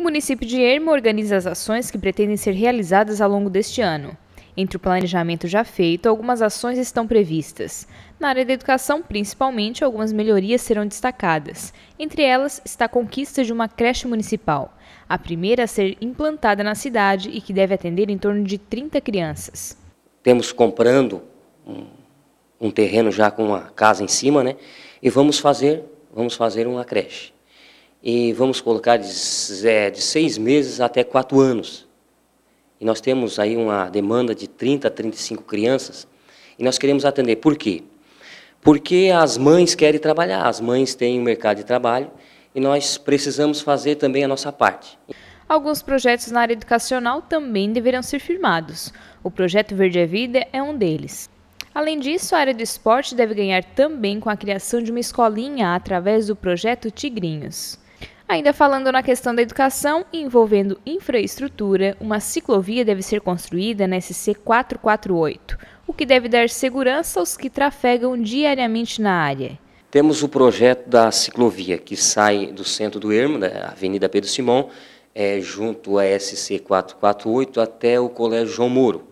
O município de Ermo organiza as ações que pretendem ser realizadas ao longo deste ano. Entre o planejamento já feito, algumas ações estão previstas. Na área da educação, principalmente, algumas melhorias serão destacadas. Entre elas está a conquista de uma creche municipal, a primeira a ser implantada na cidade e que deve atender em torno de 30 crianças. Temos comprando um, um terreno já com uma casa em cima, né? E vamos fazer, vamos fazer uma creche e vamos colocar de, é, de seis meses até quatro anos. E nós temos aí uma demanda de 30 a 35 crianças e nós queremos atender. Por quê? Porque as mães querem trabalhar, as mães têm o um mercado de trabalho e nós precisamos fazer também a nossa parte. Alguns projetos na área educacional também deverão ser firmados. O projeto Verde é Vida é um deles. Além disso, a área do esporte deve ganhar também com a criação de uma escolinha através do projeto Tigrinhos. Ainda falando na questão da educação, envolvendo infraestrutura, uma ciclovia deve ser construída na SC 448, o que deve dar segurança aos que trafegam diariamente na área. Temos o projeto da ciclovia que sai do centro do Ermo, da né, Avenida Pedro Simão, é, junto à SC 448 até o Colégio João Moro.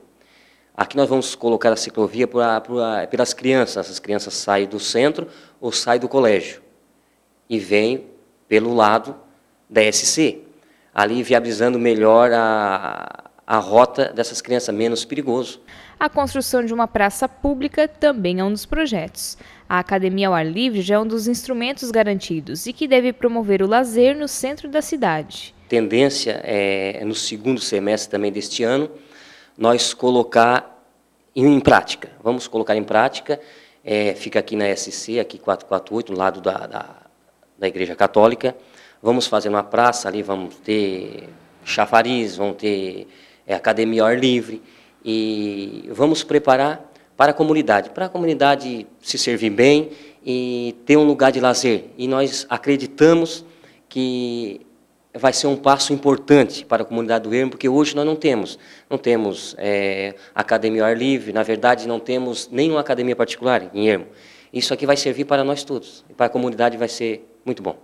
Aqui nós vamos colocar a ciclovia pra, pra, pelas crianças. As crianças saem do centro ou saem do colégio e vêm pelo lado da SC, ali viabilizando melhor a, a rota dessas crianças, menos perigoso. A construção de uma praça pública também é um dos projetos. A academia ao ar livre já é um dos instrumentos garantidos e que deve promover o lazer no centro da cidade. Tendência é, no segundo semestre também deste ano, nós colocar em, prática. Vamos colocar em prática, é, fica aqui na SC, aqui 448, no lado da, da da Igreja Católica. Vamos fazer uma praça ali, vamos ter chafariz, vão ter é, academia ao ar livre e vamos preparar para a comunidade, para a comunidade se servir bem e ter um lugar de lazer. E nós acreditamos que vai ser um passo importante para a comunidade do Ermo, porque hoje nós não temos. Não temos é, academia ao ar livre, na verdade, não temos nenhuma academia particular em Ermo. Isso aqui vai servir para nós todos, para a comunidade vai ser muito bom.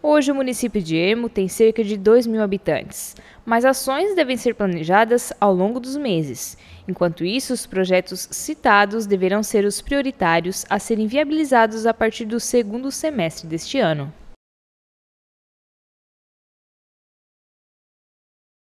Hoje o município de Ermo tem cerca de 2 mil habitantes, mas ações devem ser planejadas ao longo dos meses. Enquanto isso, os projetos citados deverão ser os prioritários a serem viabilizados a partir do segundo semestre deste ano.